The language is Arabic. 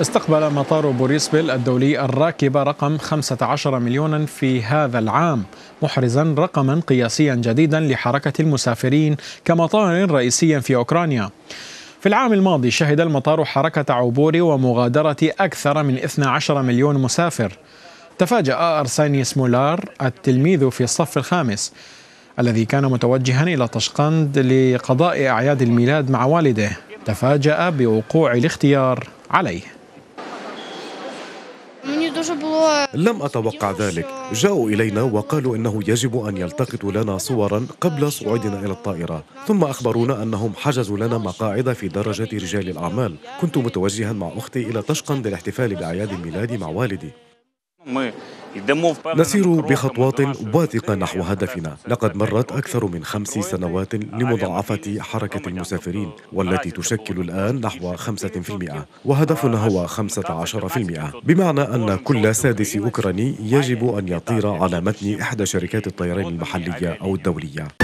استقبل مطار بوريسبل الدولي الراكبة رقم 15 مليونا في هذا العام محرزا رقما قياسيا جديدا لحركة المسافرين كمطار رئيسي في أوكرانيا في العام الماضي شهد المطار حركة عبور ومغادرة أكثر من 12 مليون مسافر تفاجأ أرساني سمولار التلميذ في الصف الخامس الذي كان متوجها إلى طشقند لقضاء أعياد الميلاد مع والده تفاجأ بوقوع الاختيار عليه لم أتوقع ذلك جاءوا إلينا وقالوا إنه يجب أن يلتقطوا لنا صورا قبل صعودنا إلى الطائرة ثم أخبرونا أنهم حجزوا لنا مقاعد في درجة رجال الأعمال كنت متوجها مع أختي إلى طشقند للاحتفال بأعياد الميلاد مع والدي نسير بخطوات واثقة نحو هدفنا لقد مرت أكثر من خمس سنوات لمضاعفة حركة المسافرين والتي تشكل الآن نحو 5% وهدفنا هو 15% بمعنى أن كل سادس أوكراني يجب أن يطير على متن إحدى شركات الطيران المحلية أو الدولية